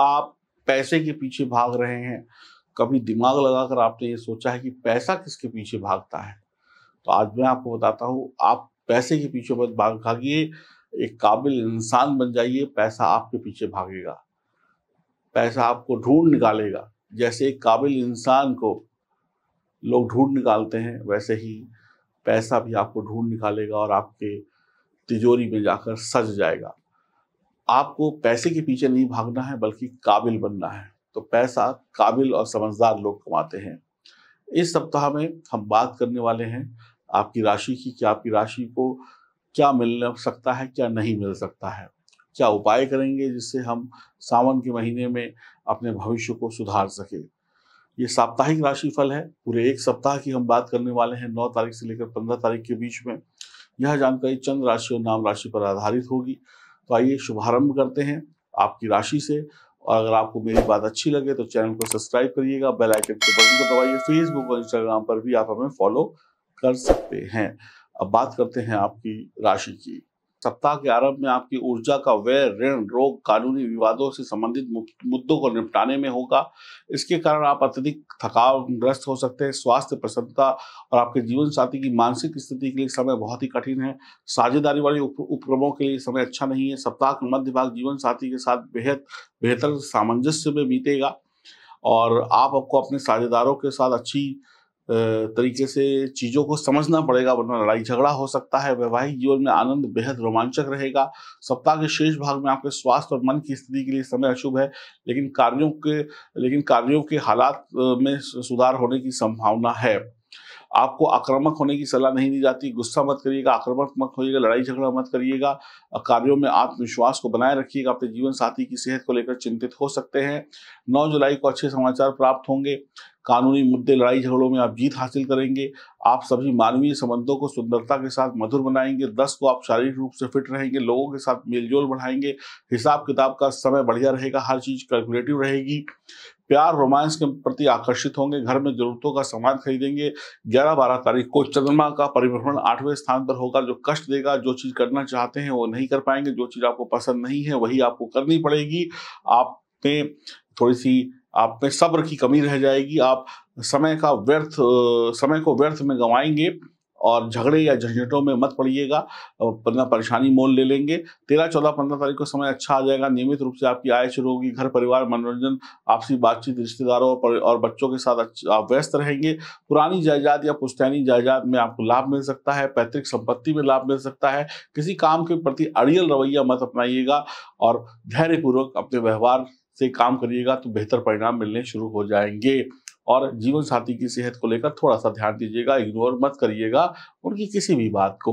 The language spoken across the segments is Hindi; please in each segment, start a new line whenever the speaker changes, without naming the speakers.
आप पैसे के पीछे भाग रहे हैं कभी दिमाग लगाकर आपने ये सोचा है कि पैसा किसके पीछे भागता है तो आज मैं आपको बताता हूँ आप पैसे के पीछे मत भाग भागिए एक काबिल इंसान बन जाइए पैसा आपके पीछे भागेगा पैसा आपको ढूंढ निकालेगा जैसे एक काबिल इंसान को लोग ढूंढ निकालते हैं वैसे ही पैसा भी आपको ढूंढ निकालेगा और आपके तिजोरी में जाकर सज जाएगा आपको पैसे के पीछे नहीं भागना है बल्कि काबिल बनना है तो पैसा काबिल और समझदार लोग कमाते हैं इस सप्ताह में हम बात करने वाले हैं आपकी राशि की कि आपकी राशि को क्या मिल सकता है क्या नहीं मिल सकता है क्या उपाय करेंगे जिससे हम सावन के महीने में अपने भविष्य को सुधार सके ये साप्ताहिक राशि फल है पूरे एक सप्ताह की हम बात करने वाले हैं नौ तारीख से लेकर पंद्रह तारीख के बीच में यह जानकारी चंद्र राशि और नाम राशि पर आधारित होगी तो आइए शुभारंभ करते हैं आपकी राशि से और अगर आपको मेरी बात अच्छी लगे तो चैनल को सब्सक्राइब करिएगा बेल आइकन के बटन को दबाइए फेसबुक और इंस्टाग्राम पर भी आप हमें फॉलो कर सकते हैं अब बात करते हैं आपकी राशि की सप्ताह के आरंभ में आपकी ऊर्जा का व्यय ऋण रोग कानूनी विवादों से संबंधित मुद्दों को निपटाने में होगा इसके कारण आप अत्यधिक थकाव ग्रस्त हो सकते हैं स्वास्थ्य प्रसन्नता और आपके जीवन साथी की मानसिक स्थिति के लिए समय बहुत ही कठिन है साझेदारी वाले उपक्रमों के लिए समय अच्छा नहीं है सप्ताह के मध्य भाग जीवन साथी के साथ बेहद बेहतर सामंजस्य में बीतेगा और आप आपको अपने साझेदारों के साथ अच्छी तरीके से चीज़ों को समझना पड़ेगा वरना लड़ाई झगड़ा हो सकता है वैवाहिक जीवन में आनंद बेहद रोमांचक रहेगा सप्ताह के शेष भाग में आपके स्वास्थ्य और मन की स्थिति के लिए समय अशुभ है लेकिन कार्यों के लेकिन कार्यों के हालात में सुधार होने की संभावना है आपको आक्रामक होने की सलाह नहीं दी जाती गुस्सा मत करिएगा आक्रामक मत होइएगा लड़ाई झगड़ा मत करिएगा कार्यों में आत्मविश्वास को बनाए रखिएगा अपने जीवन साथी की सेहत को लेकर चिंतित हो सकते हैं नौ जुलाई को अच्छे समाचार प्राप्त होंगे कानूनी मुद्दे लड़ाई झगड़ों में आप जीत हासिल करेंगे आप सभी मानवीय संबंधों को सुंदरता के साथ मधुर बनाएंगे दस को आप शारीरिक रूप से फिट रहेंगे लोगों के साथ मेलजोल बढ़ाएंगे हिसाब किताब का समय बढ़िया रहेगा हर चीज कैलकुलेटिव रहेगी प्यार रोमांस के प्रति आकर्षित होंगे घर में जरूरतों का सामान खरीदेंगे ग्यारह बारह तारीख को चंद्रमा का परिभ्रमण आठवें स्थान पर होगा जो कष्ट देगा जो चीज करना चाहते हैं वो नहीं कर पाएंगे जो चीज आपको पसंद नहीं है वही आपको करनी पड़ेगी आप पे थोड़ी सी आप में सब्र की कमी रह जाएगी आप समय का व्यर्थ समय को व्यर्थ में गंवाएंगे और झगड़े या झंझटों में मत पड़िएगा वरना परेशानी मोल ले लेंगे तेरह चौदह पंद्रह तारीख को समय अच्छा आ जाएगा नियमित रूप से आपकी आय शुरू होगी घर परिवार मनोरंजन आपसी बातचीत रिश्तेदारों और बच्चों के साथ आप व्यस्त रहेंगे पुरानी जायदाद या पुश्तैनी जायदाद में आपको लाभ मिल सकता है पैतृक संपत्ति में लाभ मिल सकता है किसी काम के प्रति अड़ियल रवैया मत अपनाइएगा और धैर्यपूर्वक अपने व्यवहार से काम करिएगा तो बेहतर परिणाम मिलने शुरू हो जाएंगे और जीवन साथी की सेहत को लेकर थोड़ा सा ध्यान दीजिएगा इग्नोर मत करिएगा उनकी किसी भी बात को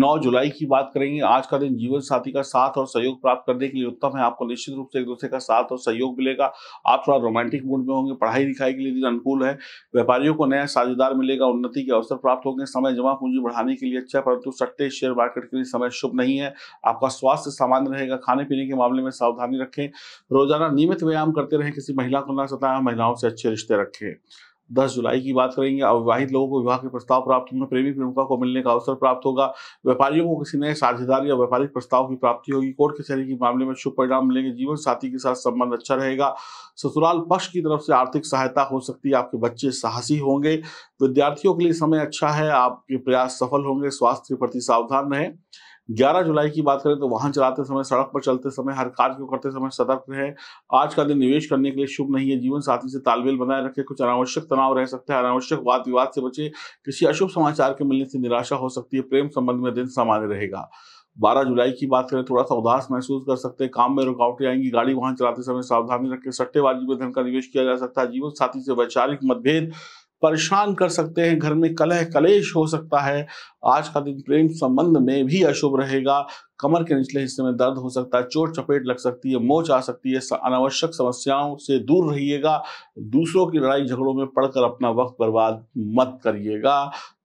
9 जुलाई की बात करेंगे आज का दिन जीवन साथी का साथ और सहयोग प्राप्त करने के लिए उत्तम है आपको निश्चित रूप से एक दूसरे का साथ और सहयोग मिलेगा आप थोड़ा रोमांटिक मूड में होंगे पढ़ाई लिखाई के लिए दिन अनुकूल है व्यापारियों को नया साझेदार मिलेगा उन्नति के अवसर प्राप्त होंगे समय जमा पूंजी बढ़ाने के लिए अच्छा है परंतु सट्टे शेयर मार्केट के लिए समय शुभ नहीं है आपका स्वास्थ्य सामान्य रहेगा खाने पीने के मामले में सावधानी रखें रोजाना नियमित व्यायाम करते रहें किसी महिला को ना सताया महिलाओं से अच्छे रिश्ते रखें दस जुलाई की बात करेंगे अविवाहित लोगों को विवाह के प्रस्ताव प्राप्त होंगे प्रेमी प्रेमिका को मिलने का अवसर प्राप्त होगा व्यापारियों को किसी नए साझेदारी या व्यापारिक प्रस्ताव की प्राप्ति होगी कोर्ट कचहरी के मामले में शुभ परिणाम मिलेंगे जीवन साथी के साथ संबंध अच्छा रहेगा ससुराल पक्ष की तरफ से आर्थिक सहायता हो सकती है आपके बच्चे साहसी होंगे विद्यार्थियों के लिए समय अच्छा है आपके प्रयास सफल होंगे स्वास्थ्य के प्रति सावधान रहें 11 जुलाई की बात करें तो वाहन चलाते समय सड़क पर चलते समय हर कार्य को करते समय सतर्क रहें आज का दिन निवेश करने के लिए शुभ नहीं है जीवन साथी से तालमेल बनाए रखें कुछ अनावश्यक तनाव रह सकता है अनावश्यक वाद विवाद से बचे किसी अशुभ समाचार के मिलने से निराशा हो सकती है प्रेम संबंध में दिन सामान्य रहेगा 12 जुलाई की बात करें थोड़ा सा उदास महसूस कर सकते हैं काम में रुकावटें आएंगी गाड़ी वाहन चलाते समय सावधानी रखें सट्टेबाजी में धन का निवेश किया जा सकता है जीवन साथी से वैचारिक मतभेद परेशान कर सकते हैं घर में कलह कलेश हो सकता है आज का दिन प्रेम संबंध में भी अशुभ रहेगा कमर के निचले हिस्से में दर्द हो सकता है चोट चपेट लग सकती है मोच आ सकती है अनावश्यक समस्याओं से दूर रहिएगा दूसरों की लड़ाई झगड़ों में पड़कर अपना वक्त बर्बाद मत करिएगा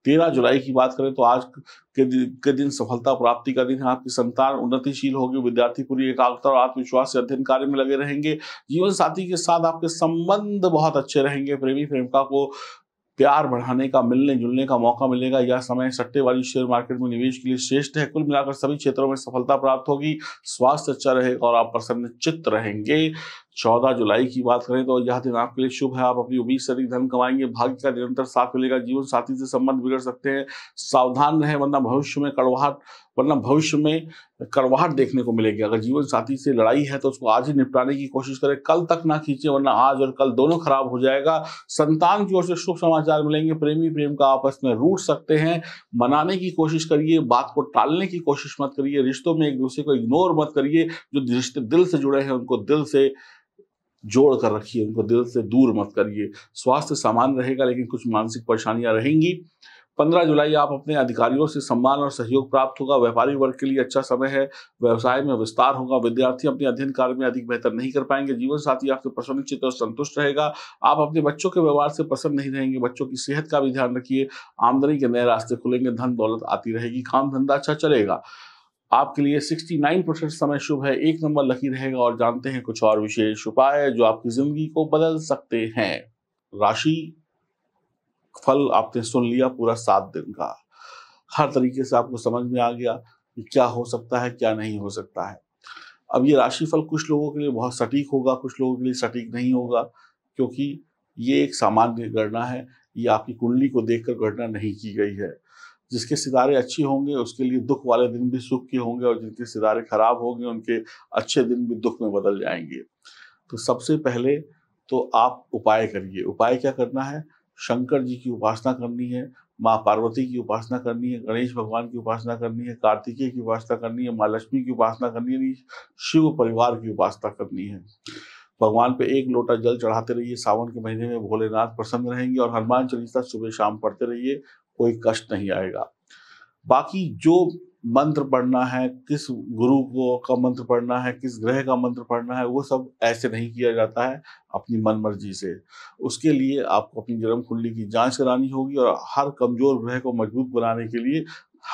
तेरह जुलाई की बात करें तो आज के दिन, के दिन सफलता प्राप्ति का दिन है आपकी संतान उन्नतिशील होगी विद्यार्थी पूरी एकाग्रता और आत्मविश्वास से अध्ययन कार्य में लगे रहेंगे जीवन साथी के साथ आपके संबंध बहुत अच्छे रहेंगे प्रेमी प्रेमिका को प्यार बढ़ाने का मिलने जुलने का मौका मिलेगा यह समय सट्टे वाली शेयर मार्केट में निवेश के लिए श्रेष्ठ है कुल मिलाकर सभी क्षेत्रों में सफलता प्राप्त होगी स्वास्थ्य अच्छा रहेगा और आप प्रसन्न चित्त रहेंगे चौदह जुलाई की बात करें तो यह दिन आपके लिए शुभ है आप अपनी उम्मीद से अधिक धन कमाएंगे भाग्य का निरंतर साथ मिलेगा जीवन साथी से संबंध बिगड़ सकते हैं सावधान रहें वरना भविष्य में कड़वाहट वरना भविष्य में कड़वाहट देखने को मिलेगी अगर जीवन साथी से लड़ाई है तो उसको आज ही निपटाने की कोशिश करें कल तक ना खींचे वरना आज और कल दोनों खराब हो जाएगा संतान की ओर से शुभ समाचार मिलेंगे प्रेमी प्रेम का आपस में रूट सकते हैं मनाने की कोशिश करिए बात को टालने की कोशिश मत करिए रिश्तों में एक दूसरे को इग्नोर मत करिए जो रिश्ते दिल से जुड़े हैं उनको दिल से जोड़ कर रखिए उनको दिल से दूर मत करिए स्वास्थ्य सामान्य रहेगा लेकिन कुछ मानसिक परेशानियां रहेंगी पंद्रह जुलाई आप अपने अधिकारियों से सम्मान और सहयोग प्राप्त होगा व्यापारी वर्ग के लिए अच्छा समय है व्यवसाय में विस्तार होगा विद्यार्थी अपने अध्ययन कार्य में अधिक बेहतर नहीं कर पाएंगे जीवन साथी आपसे प्रसन्न चित्त और संतुष्ट रहेगा आप अपने बच्चों के व्यवहार से प्रसन्न नहीं रहेंगे बच्चों की सेहत का भी ध्यान रखिए आमदनी के नए रास्ते खुलेंगे धन दौलत आती रहेगी काम धंधा अच्छा चलेगा आपके लिए 69 परसेंट समय शुभ है एक नंबर लकी रहेगा और जानते हैं कुछ और विशेष उपाय जो आपकी जिंदगी को बदल सकते हैं राशि फल आपने सुन लिया पूरा सात दिन का हर तरीके से आपको समझ में आ गया कि क्या हो सकता है क्या नहीं हो सकता है अब ये राशि फल कुछ लोगों के लिए बहुत सटीक होगा कुछ लोगों के लिए सटीक नहीं होगा क्योंकि ये एक सामान्य गणना है ये आपकी कुंडली को देखकर गणना नहीं की गई है जिसके सितारे अच्छे होंगे उसके लिए दुख वाले दिन भी सुख के होंगे और जिनके सितारे खराब होंगे उनके अच्छे दिन भी दुख में बदल जाएंगे तो सबसे पहले तो आप उपाय करिए उपाय क्या करना है शंकर जी की उपासना करनी है माँ पार्वती की उपासना करनी है गणेश भगवान की उपासना करनी है कार्तिकेय की उपासना करनी है माँ लक्ष्मी की उपासना करनी है शिव परिवार की उपासना करनी है भगवान पे एक लोटा जल चढ़ाते रहिए सावन के महीने में भोलेनाथ प्रसन्न रहेंगे और हनुमान चालीसा सुबह शाम पढ़ते रहिए कोई कष्ट नहीं आएगा बाकी जो मंत्र पढ़ना है किस गुरु को का मंत्र पढ़ना है किस ग्रह का मंत्र पढ़ना है वो सब ऐसे नहीं किया जाता है अपनी मन मर्जी से उसके लिए आपको अपनी जन्म कुंडली की जांच करानी होगी और हर कमजोर ग्रह को मजबूत बनाने के लिए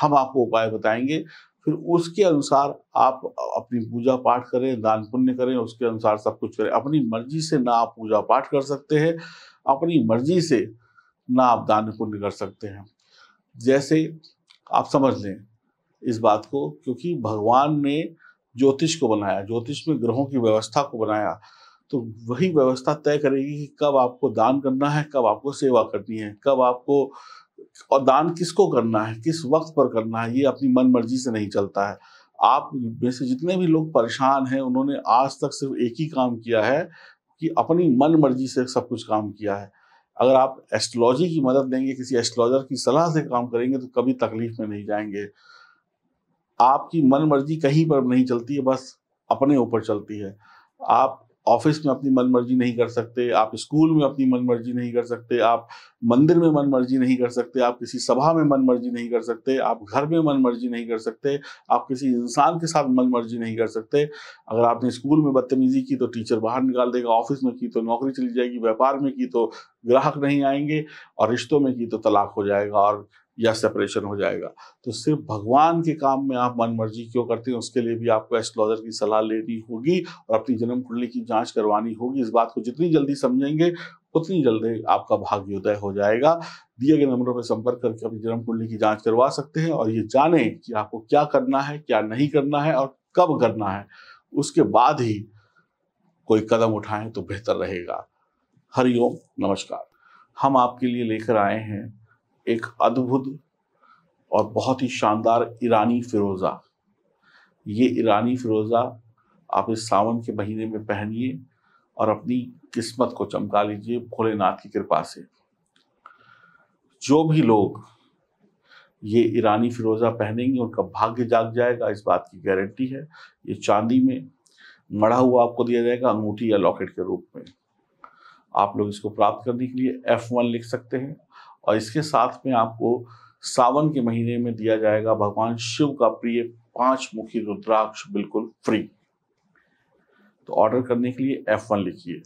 हम आपको उपाय बताएंगे फिर उसके अनुसार आप अपनी पूजा पाठ करें दान पुण्य करें उसके अनुसार सब कुछ करें अपनी मर्जी से ना आप पूजा पाठ कर सकते हैं अपनी मर्जी से ना आप दान पुण्य कर सकते हैं जैसे आप समझ लें इस बात को क्योंकि भगवान ने ज्योतिष को बनाया ज्योतिष में ग्रहों की व्यवस्था को बनाया तो वही व्यवस्था तय करेगी कि कब आपको दान करना है कब आपको सेवा करनी है कब आपको और दान किसको करना है किस वक्त पर करना है ये अपनी मन मर्जी से नहीं चलता है आप में से जितने भी लोग परेशान हैं उन्होंने आज तक सिर्फ एक ही काम किया है कि अपनी मन मर्जी से सब कुछ काम किया है अगर आप एस्ट्रोलॉजी की मदद लेंगे किसी एस्ट्रोलॉजर की सलाह से काम करेंगे तो कभी तकलीफ में नहीं जाएंगे आपकी मन मर्जी कहीं पर नहीं चलती है बस अपने ऊपर चलती है आप ऑफिस में अपनी मन मर्जी नहीं कर सकते आप स्कूल में अपनी मन मर्जी नहीं कर सकते आप मंदिर में मन मर्जी नहीं कर सकते आप किसी सभा में मन मर्जी नहीं कर सकते आप घर में मन मर्जी नहीं कर सकते आप किसी इंसान के साथ मन मर्जी नहीं कर सकते अगर आपने स्कूल में बदतमीजी की तो टीचर बाहर निकाल देगा ऑफिस में की तो नौकरी चली जाएगी व्यापार में की तो ग्राहक नहीं आएंगे और रिश्तों में की तो तलाक हो जाएगा और या सेपरेशन हो जाएगा तो सिर्फ भगवान के काम में आप मन मर्जी क्यों करते हैं उसके लिए भी आपको एस्ट्रोलॉजर की सलाह लेनी होगी और अपनी जन्म कुंडली की जांच करवानी होगी इस बात को जितनी जल्दी समझेंगे उतनी जल्दी आपका भाग्योदय हो जाएगा दिए गए नंबरों पर संपर्क करके अपनी जन्म कुंडली की जाँच करवा सकते हैं और ये जाने कि आपको क्या करना है क्या नहीं करना है और कब करना है उसके बाद ही कोई कदम उठाएं तो बेहतर रहेगा हरिओम नमस्कार हम आपके लिए लेकर आए हैं एक अद्भुत और बहुत ही शानदार ईरानी फिरोज़ा ये ईरानी फिरोज़ा आप इस सावन के महीने में पहनिए और अपनी किस्मत को चमका लीजिए भोलेनाथ की कृपा से जो भी लोग ये ईरानी फिरोज़ा पहनेंगे उनका भाग्य जाग जाएगा इस बात की गारंटी है ये चांदी में मढ़ा हुआ आपको दिया जाएगा अंगूठी या लॉकेट के रूप में आप लोग इसको प्राप्त करने के लिए F1 लिख सकते हैं और इसके साथ में आपको सावन के महीने में दिया जाएगा भगवान शिव का प्रिय पांच मुखी रुद्राक्ष बिल्कुल फ्री तो ऑर्डर करने के लिए एफ वन लिखिए